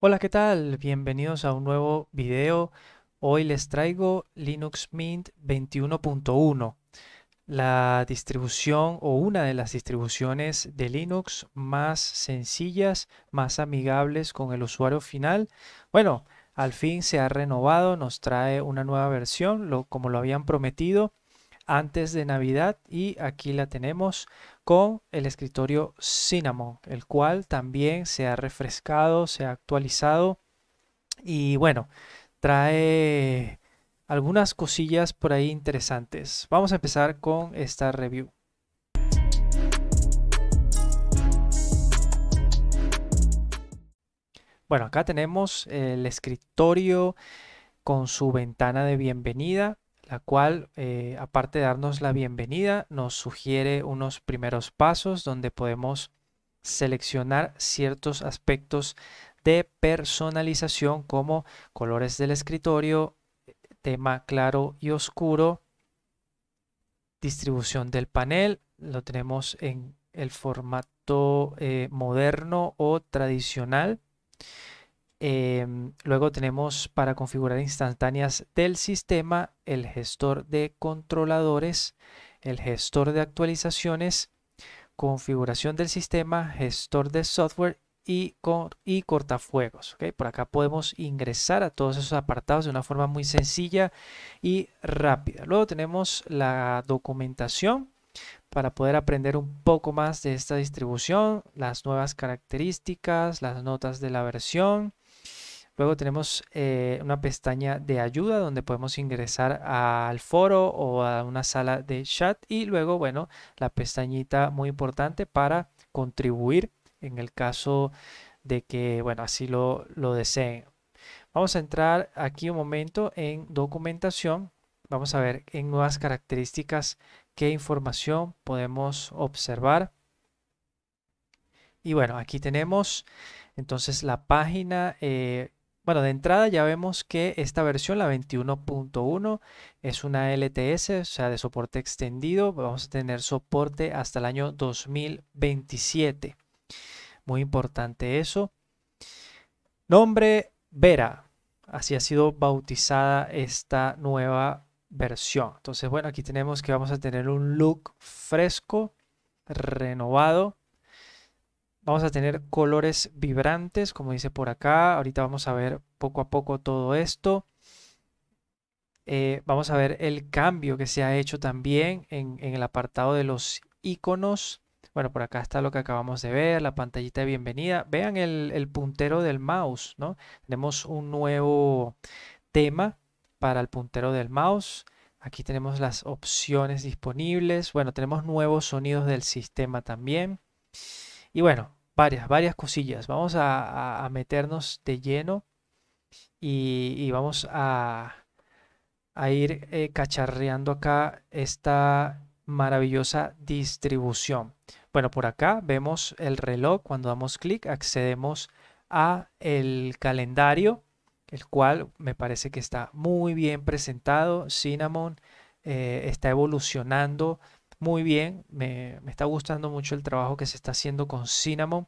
Hola, ¿qué tal? Bienvenidos a un nuevo video. Hoy les traigo Linux Mint 21.1, la distribución o una de las distribuciones de Linux más sencillas, más amigables con el usuario final. Bueno, al fin se ha renovado, nos trae una nueva versión, como lo habían prometido antes de Navidad y aquí la tenemos con el escritorio Cinnamon, el cual también se ha refrescado, se ha actualizado y bueno, trae algunas cosillas por ahí interesantes. Vamos a empezar con esta review. Bueno, acá tenemos el escritorio con su ventana de bienvenida la cual, eh, aparte de darnos la bienvenida, nos sugiere unos primeros pasos donde podemos seleccionar ciertos aspectos de personalización como colores del escritorio, tema claro y oscuro, distribución del panel, lo tenemos en el formato eh, moderno o tradicional. Em, luego tenemos para configurar instantáneas del sistema el gestor de controladores, el gestor de actualizaciones, configuración del sistema, gestor de software y, cortafuegos. Por acá podemos ingresar a todos esos apartados de una forma muy sencilla y rápida. Luego tenemos la documentación para poder aprender un poco más de esta distribución, las nuevas características, las notas de la versión, Luego tenemos eh, una pestaña de ayuda donde podemos ingresar al foro o a una sala de chat. Y luego, bueno, la pestañita muy importante para contribuir en el caso de que, bueno, así lo, deseen. Vamos a entrar aquí un momento en documentación. Vamos a ver en nuevas características qué información podemos observar. Y bueno, aquí tenemos entonces la página, eh, bueno, de entrada ya vemos que esta versión, la 21.1, es una LTS, o sea, de soporte extendido. Vamos a tener soporte hasta el año 2027. Muy importante eso. Nombre Vera. Así ha sido bautizada esta nueva versión. Entonces, bueno, aquí tenemos que vamos a tener un look fresco, renovado. Vamos a tener colores vibrantes, como dice por acá. Ahorita vamos a ver poco a poco todo esto. Eh, vamos a ver el cambio que se ha hecho también en, el apartado de los iconos. Bueno, por acá está lo que acabamos de ver, la pantallita de bienvenida. Vean el, el puntero del mouse, ¿no? Tenemos un nuevo tema para el puntero del mouse. Aquí tenemos las opciones disponibles. Bueno, tenemos nuevos sonidos del sistema también. Y bueno, varias, varias cosillas. Vamos a, meternos de lleno y, vamos a, ir eh, cacharreando acá esta maravillosa distribución. Bueno, por acá vemos el reloj. Cuando damos clic accedemos a el calendario, el cual me parece que está muy bien presentado. Cinnamon eh, está evolucionando muy bien. Me, está gustando mucho el trabajo que se está haciendo con Cinnamon.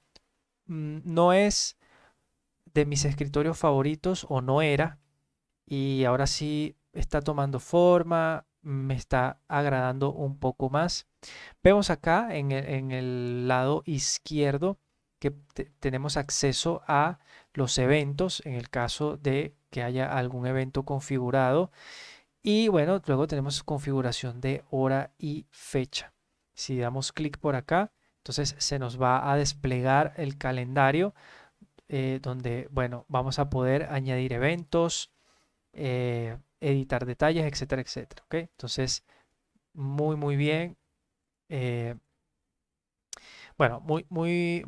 Mm, no es de mis escritorios favoritos o no era. Y ahora sí está tomando forma, me está agradando un poco más. Vemos acá en el lado izquierdo que tenemos acceso a los eventos en el caso de que haya algún evento configurado y bueno, luego tenemos configuración de hora y fecha. Si damos clic por acá, entonces se nos va a desplegar el calendario eh, donde, bueno, vamos a poder añadir eventos, eh, editar detalles, etcétera, etcétera. ¿okay? Entonces, muy, muy bien. Eh, bueno, muy, muy,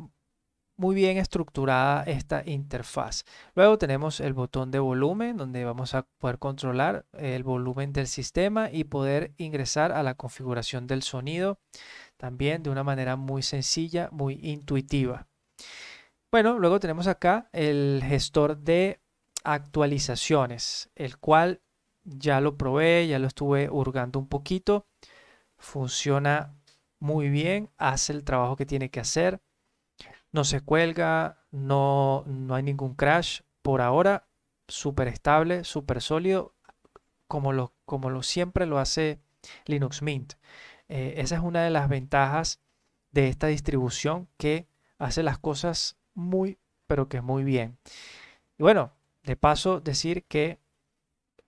muy bien estructurada esta interfaz. Luego tenemos el botón de volumen donde vamos a poder controlar el volumen del sistema y poder ingresar a la configuración del sonido también de una manera muy sencilla, muy intuitiva. Bueno, luego tenemos acá el gestor de actualizaciones, el cual ya lo probé, ya lo estuve hurgando un poquito. Funciona muy bien, hace el trabajo que tiene que hacer no se cuelga, no, no hay ningún crash. Por ahora, súper estable, súper sólido, como lo, como lo siempre lo hace Linux Mint. Eh, esa es una de las ventajas de esta distribución que hace las cosas muy, pero que muy bien. Y bueno, de paso decir que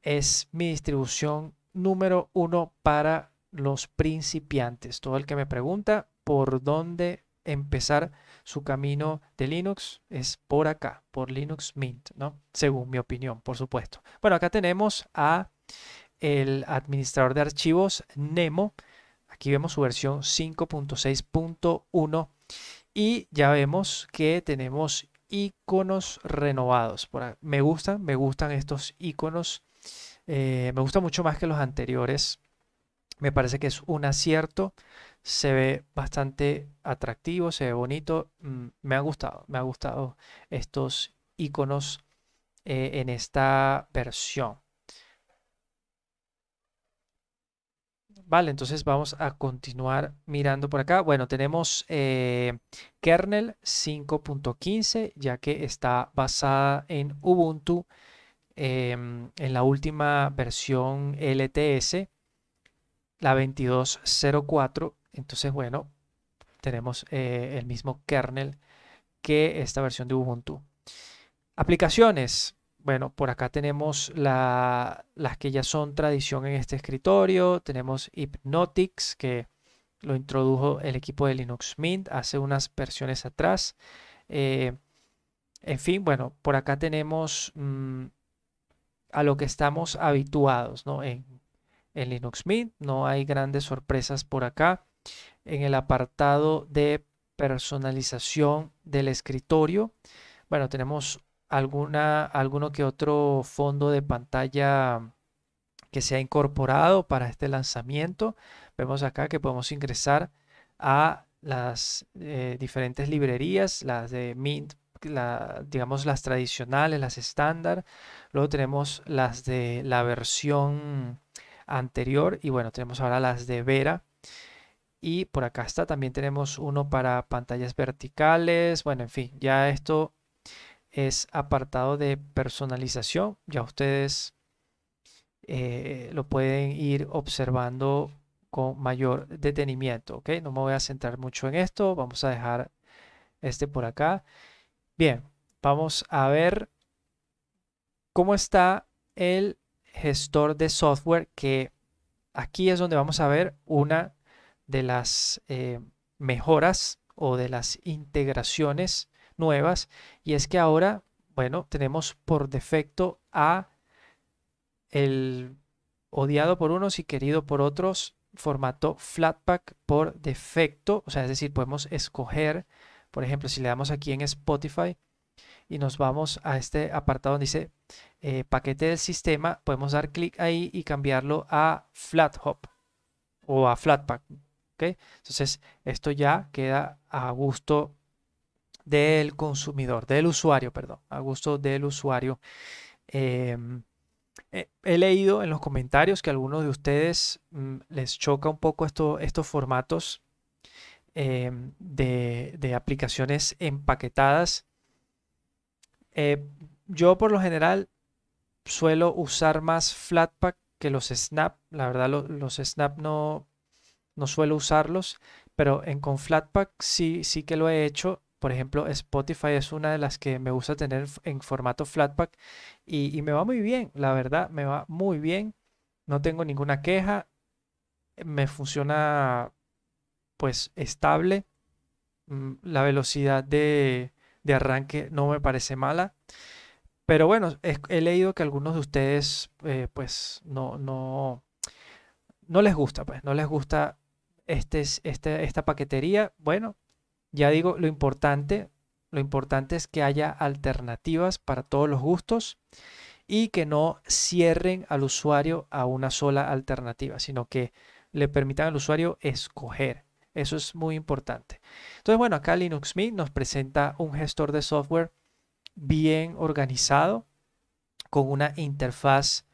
es mi distribución número uno para los principiantes. Todo el que me pregunta por dónde empezar su camino de Linux es por acá, por Linux Mint, ¿no? Según mi opinión, por supuesto. Bueno, acá tenemos a el administrador de archivos Nemo. Aquí vemos su versión 5.6.1 y ya vemos que tenemos iconos renovados. me gustan, me gustan estos iconos. Eh, me gusta mucho más que los anteriores me parece que es un acierto. Se ve bastante atractivo, se ve bonito. Mm, me ha gustado, me ha gustado estos iconos eh, en esta versión. Vale, entonces vamos a continuar mirando por acá. Bueno, tenemos eh, kernel 5.15, ya que está basada en Ubuntu em, en la última versión LTS la 2204. Entonces, bueno, tenemos eh, el mismo kernel que esta versión de Ubuntu. Aplicaciones. Bueno, por acá tenemos las que ya son tradición en este escritorio. Tenemos Hypnotics, que lo introdujo el equipo de Linux Mint hace unas versiones atrás. Eh, en fin, bueno, por acá tenemos mm, a lo que estamos habituados, ¿no? en Linux Mint. No hay grandes sorpresas por acá. En el apartado de personalización del escritorio, bueno, tenemos alguna, alguno que otro fondo de pantalla que se ha incorporado para este lanzamiento. Vemos acá que podemos ingresar a las eh, diferentes librerías, las de Mint, la, digamos las tradicionales, las estándar. Luego tenemos las de la versión anterior. Y bueno, tenemos ahora las de Vera. Y por acá está, también tenemos uno para pantallas verticales. Bueno, en fin, ya esto es apartado de personalización. Ya ustedes eh, lo pueden ir observando con mayor detenimiento. ¿ok? No me voy a centrar mucho en esto. Vamos a dejar este por acá. Bien, vamos a ver cómo está el gestor de software que aquí es donde vamos a ver una de las eh, mejoras o de las integraciones nuevas y es que ahora bueno tenemos por defecto a el odiado por unos y querido por otros formato flatpak por defecto o sea es decir podemos escoger por ejemplo si le damos aquí en Spotify y nos vamos a este apartado donde dice eh, paquete del sistema, podemos dar clic ahí y cambiarlo a FlatHop o a Flatpak. Entonces esto ya queda a gusto del consumidor, del usuario, perdón, a gusto del usuario. Em, eh, he leído en los comentarios que a algunos de ustedes mm, les choca un poco estos formatos em, de, aplicaciones empaquetadas. Eh, yo por lo general suelo usar más Flatpak que los Snap. La verdad los Snap no, no suelo usarlos, pero en, con Flatpak sí, sí que lo he hecho. Por ejemplo, Spotify es una de las que me gusta tener en formato Flatpak y, y me va muy bien, la verdad, me va muy bien. No tengo ninguna queja, me funciona pues estable. Mm, la velocidad de, de arranque no me parece mala. Pero bueno, he, leído que algunos de ustedes eh, pues no, no, no les gusta, pues no les gusta este, este, esta paquetería. Bueno, ya digo, lo importante, lo importante es que haya alternativas para todos los gustos y que no cierren al usuario a una sola alternativa, sino que le permitan al usuario escoger. Eso es muy importante. Entonces, bueno, acá Linux Mint nos presenta un gestor de software bien organizado, con una interfaz.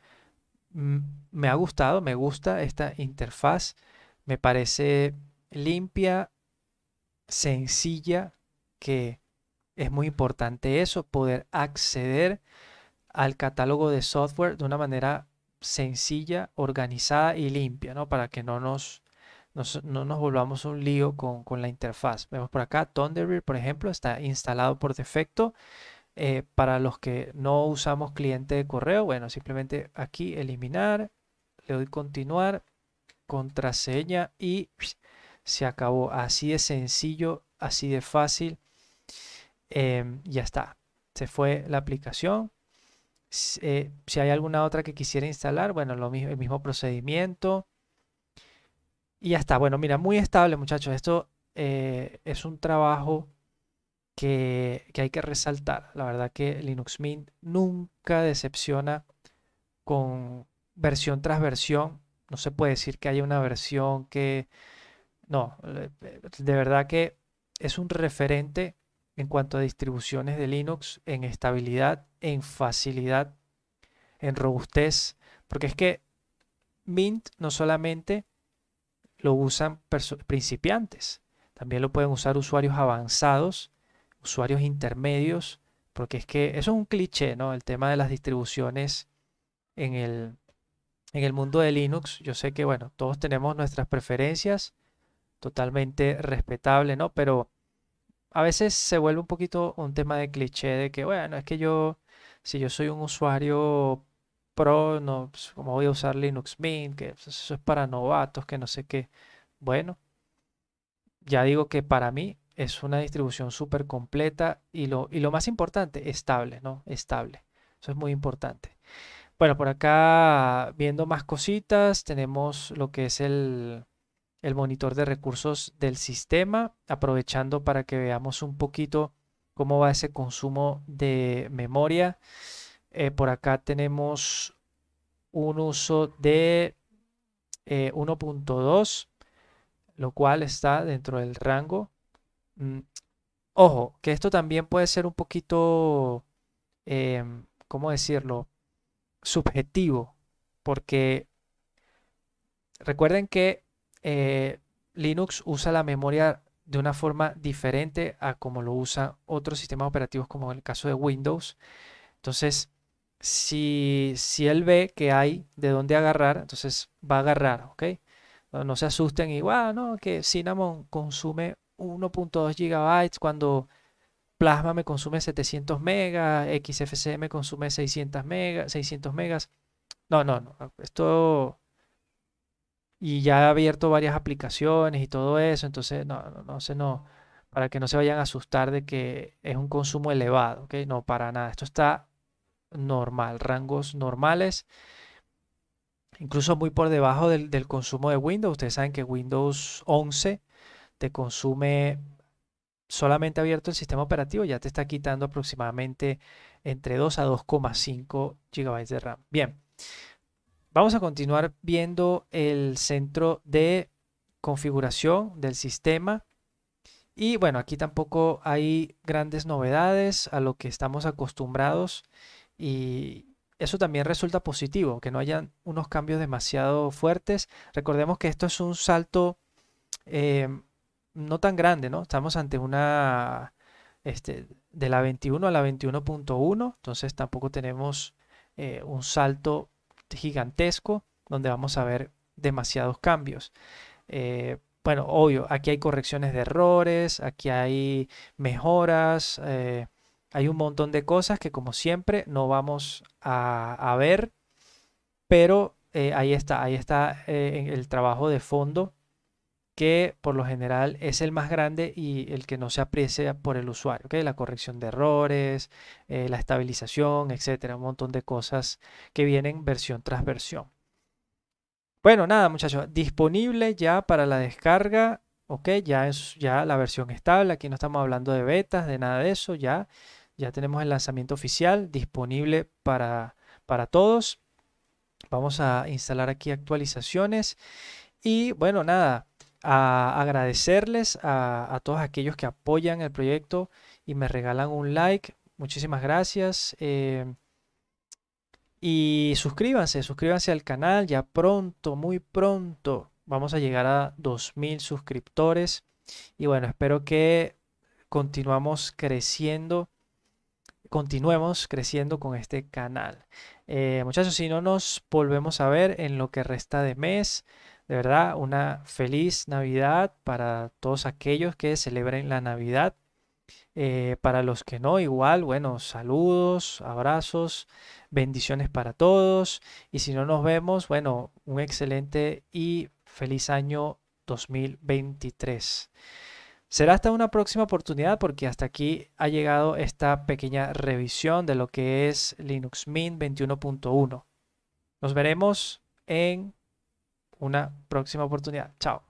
Mm, me ha gustado, me gusta esta interfaz. Me parece limpia, sencilla, que es muy importante eso, poder acceder al catálogo de software de una manera sencilla, organizada y limpia, ¿no? Para que no nos no nos volvamos un lío con, la interfaz. Vemos por acá, Thunderbird, por ejemplo, está instalado por defecto. Eh, para los que no usamos cliente de correo, bueno, simplemente aquí eliminar, le doy continuar, contraseña y se acabó. Así de sencillo, así de fácil. Em, ya está. Se fue la aplicación. Eh, si hay alguna otra que quisiera instalar, bueno, lo mismo, el mismo procedimiento. Y ya está. Bueno, mira, muy estable, muchachos. Esto eh, es un trabajo que, que, hay que resaltar. La verdad que Linux Mint nunca decepciona con versión tras versión. No se puede decir que haya una versión que... No, eh, de verdad que es un referente en cuanto a distribuciones de Linux en estabilidad, en facilidad, en robustez. Porque es que Mint no solamente lo usan principiantes, también lo pueden usar usuarios avanzados, usuarios intermedios, porque es que eso es un cliché, ¿no? El tema de las distribuciones en el, en el mundo de Linux. Yo sé que, bueno, todos tenemos nuestras preferencias, totalmente respetable, ¿no? Pero a veces se vuelve un poquito un tema de cliché de que, bueno, es que yo, si yo soy un usuario pero no, pues, ¿cómo voy a usar Linux Mint? Que pues, eso es para novatos, que no sé qué. Bueno, ya digo que para mí es una distribución súper completa y lo, y lo más importante, estable, ¿no? Estable. Eso es muy importante. Bueno, por acá viendo más cositas, tenemos lo que es el, el monitor de recursos del sistema, aprovechando para que veamos un poquito cómo va ese consumo de memoria. Eh, por acá tenemos un uso de 1.2, eh, lo cual está dentro del rango. Mm, ojo, que esto también puede ser un poquito, em, ¿cómo decirlo? Subjetivo, porque recuerden que eh, Linux usa la memoria de una forma diferente a como lo usa otros sistemas operativos como en el caso de Windows. Entonces, si, si él ve que hay de dónde agarrar, entonces va a agarrar, ¿ok? No se asusten y, wow, no, que Cinnamon consume 1.2 gigabytes cuando Plasma me consume 700 megas, XFCE me consume 600 megas, 600 megas. No, no, no, esto... Y ya he abierto varias aplicaciones y todo eso, entonces, no, no, no sé, no, para que no se vayan a asustar de que es un consumo elevado, ¿ok? No, para nada, esto está normal, rangos normales, incluso muy por debajo del, consumo de Windows. Ustedes saben que Windows 11 te consume solamente abierto el sistema operativo, ya te está quitando aproximadamente entre 2 a 2,5 GB de RAM. Bien, vamos a continuar viendo el centro de configuración del sistema. Y bueno, aquí tampoco hay grandes novedades a lo que estamos acostumbrados y eso también resulta positivo, que no hayan unos cambios demasiado fuertes. Recordemos que esto es un salto eh, no tan grande, ¿no? Estamos ante una este, de la 21 a la 21.1, entonces tampoco tenemos eh, un salto gigantesco donde vamos a ver demasiados cambios. Eh, bueno, obvio, aquí hay correcciones de errores, aquí hay mejoras, hay un montón de cosas que como siempre no vamos a, ver, pero eh, ahí está, ahí está eh, el trabajo de fondo que por lo general es el más grande y el que no se aprecia por el usuario, la corrección de errores, eh, la estabilización, etcétera, un montón de cosas que vienen versión tras versión. Bueno, nada muchachos, disponible ya para la descarga, ok, ya, es, ya la versión estable, aquí no estamos hablando de betas, de nada de eso, ya ya tenemos el lanzamiento oficial disponible para, todos. Vamos a instalar aquí actualizaciones. Y bueno, nada, a agradecerles a, todos aquellos que apoyan el proyecto y me regalan un like. Muchísimas gracias. Eh, y suscríbanse, suscríbanse al canal. Ya pronto, muy pronto, vamos a llegar a 2.000 suscriptores. Y bueno, espero que continuamos creciendo continuemos creciendo con este canal. Eh, muchachos, si no nos volvemos a ver en lo que resta de mes, de verdad, una feliz Navidad para todos aquellos que celebren la Navidad. Eh, para los que no, igual, bueno, saludos, abrazos, bendiciones para todos. Y si no nos vemos, bueno, un excelente y feliz año 2023. Será hasta una próxima oportunidad porque hasta aquí ha llegado esta pequeña revisión de lo que es Linux Mint 21.1. Nos veremos en una próxima oportunidad. Chao.